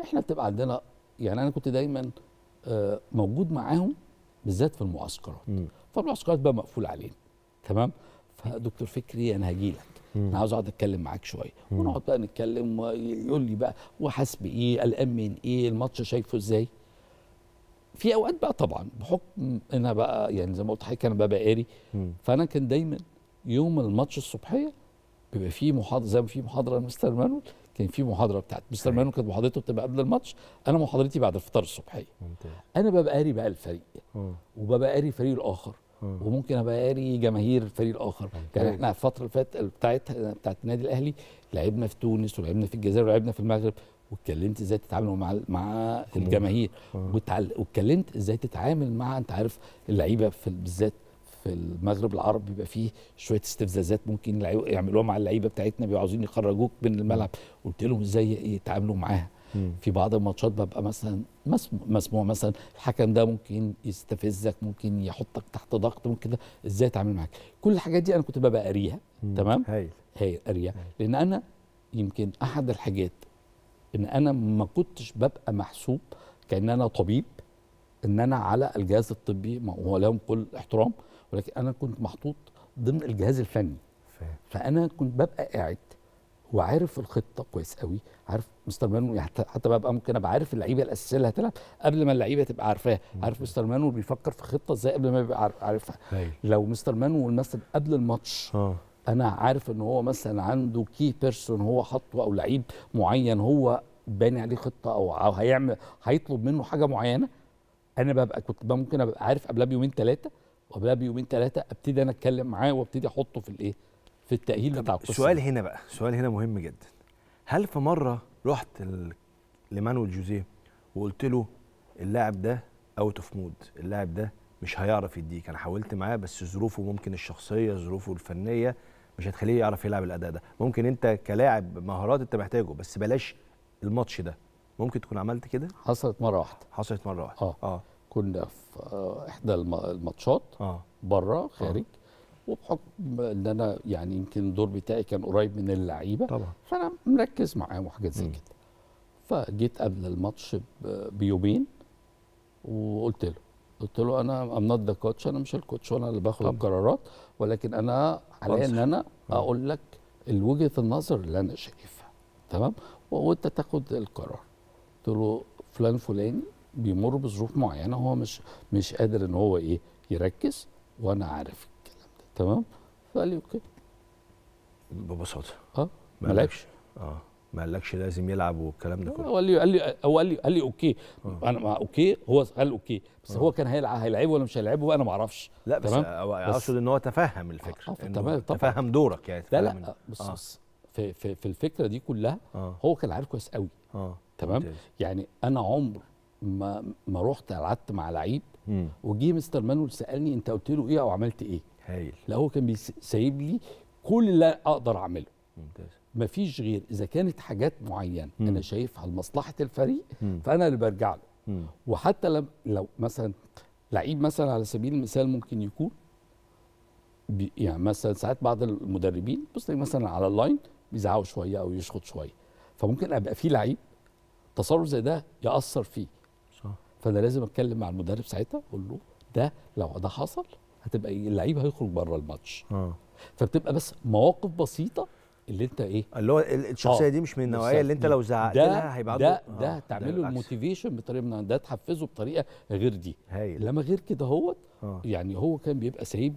احنا بتبقى عندنا يعني انا كنت دايما آه، موجود معاهم بالذات في المعسكرات فالمعسكرات بقى مقفول علينا تمام فدكتور فكري انا هجي لك انا عاوز اقعد اتكلم معاك شويه ونقعد بقى نتكلم ويقول لي بقى وحاسس بايه قلقان من ايه الماتش شايفه ازاي في اوقات بقى طبعا بحكم انا بقى يعني زي ما قلت لحضرتك انا بقى بقاري فانا كان دايما يوم الماتش الصبحيه بيبقى فيه محاضره زي ما في محاضره لمستر مانويل كان في محاضره بتاعت مستر مانو كانت محاضرته بتبقى قبل الماتش انا محاضرتي بعد الفطار الصبحيه ممتاز انا ببقى قاري بقى الفريق وببقى قاري الفريق الاخر وممكن ابقى قاري جماهير الفريق الاخر كان احنا الفتره اللي فاتت بتاعت بتاعت النادي الاهلي لعبنا في تونس ولعبنا في الجزائر ولعبنا في المغرب واتكلمت ازاي تتعاملوا مع مع الجماهير واتكلمت ازاي تتعامل مع انت عارف اللعيبه بالذات في المغرب العربي بيبقى فيه شويه استفزازات ممكن يعملوها مع اللعيبه بتاعتنا بيبقوا عاوزين يخرجوك من الملعب قلت لهم ازاي يتعاملوا معاها في بعض الماتشات ببقى مثلا مسموع مثلا الحكم ده ممكن يستفزك ممكن يحطك تحت ضغط ممكن كده ازاي اتعامل معاك كل الحاجات دي انا كنت ببقى قاريها تمام هايل هايل قاريها لان انا يمكن احد الحاجات ان انا ما كنتش ببقى محسوب كان انا طبيب ان انا على الجهاز الطبي هو لهم كل احترام ولكن انا كنت محطوط ضمن الجهاز الفني فانا كنت ببقى قاعد وعارف الخطه كويس قوي عارف مستر مانو يعني حتى ببقى ممكن ابقى عارف اللعيبه الاساسيه اللي هتلعب قبل ما اللعيبه تبقى عارفاها عارف مستر مانو بيفكر في خطه ازاي قبل ما يبقى عارفها أيوه. لو مستر مانو والمثل قبل الماتش آه. انا عارف ان هو مثلا عنده كي بيرسون هو حاطه او لعيب معين هو باني عليه خطه او, هيعمل هيطلب منه حاجه معينه انا ببقى كنت ممكن ابقى عارف قبلها بيومين ثلاثه وقبلها بيومين ثلاثه ابتدي انا اتكلم معاه وابتدي احطه في الايه في التاهيل بتاع القصه سؤال هنا بقى سؤال هنا مهم جدا هل في مره رحت لمانويل جوزيه وقلت له اللاعب ده اوت اوف مود اللاعب ده مش هيعرف يديك انا حاولت معاه بس ظروفه ممكن الشخصيه ظروفه الفنيه مش هتخليه يعرف يلعب الاداء ده ممكن انت كلاعب مهارات انت محتاجه بس بلاش الماتش ده ممكن تكون عملت كده حصلت مره واحده حصلت مره واحده اه, آه. كنا في آه، احدى الماتشات آه. بره آه. خارج آه. وبحكم ان انا يعني يمكن الدور بتاعي كان قريب من اللعيبه طبعا فانا مركز معاهم وحاجات زي كده فجيت قبل الماتش بيومين وقلت له قلت له انا ام نوت ذا كوتش انا مش الكوتش وانا اللي باخد القرارات ولكن انا عليا ان انا آه. اقول لك الوجهه النظر اللي انا شايفها تمام وانت تاخد القرار قلت له فلان فلاني بيمر بظروف معينه هو مش مش قادر ان هو ايه يركز وانا عارف الكلام ده تمام فقال لي اوكي ببساطه اه ما قالكش اه ما قالكش لازم يلعب والكلام ده كله هو قال لي قال لي هو قال لي قال لي اوكي آه. انا ما اوكي هو قال اوكي بس آه. هو كان هيلعب هيلعبه ولا مش هيلعبه انا ما اعرفش لا بس اقصد ان هو تفهم الفكره آه, آه، تمام تفهم دورك يعني لا لا بص آه. بص في, في في الفكره دي كلها آه. هو كان عارف كويس قوي آه. تمام ممتاز. يعني انا عمر ما ما رحت قعدت مع لعيب وجي مستر مانويل سالني انت قلت له ايه او عملت ايه هايل لا هو كان سايب لي كل اللي اقدر اعمله ممتاز مفيش غير اذا كانت حاجات معينه مم. انا شايفها لمصلحه الفريق مم. فانا اللي برجع له مم. وحتى لو, لو مثلا لعيب مثلا على سبيل المثال ممكن يكون يعني مثلا ساعات بعض المدربين بص مثلا على اللاين بيزعقوا شويه او يشخط شويه فممكن ابقى في لعيب تصرف زي ده ياثر فيه فانا لازم اتكلم مع المدرب ساعتها اقول له ده لو ده حصل هتبقى إيه؟ اللعيب هيخرج بره الماتش اه فبتبقى بس مواقف بسيطه اللي انت ايه اللي هو الشخصيه آه. دي مش من النوعيه اللي انت لو زعقت لها هيبقى ده ده, آه. ده تعمل له الموتيفيشن بطريقه ده تحفزه بطريقه غير دي هايل لما غير كده هو آه. يعني هو كان بيبقى سايب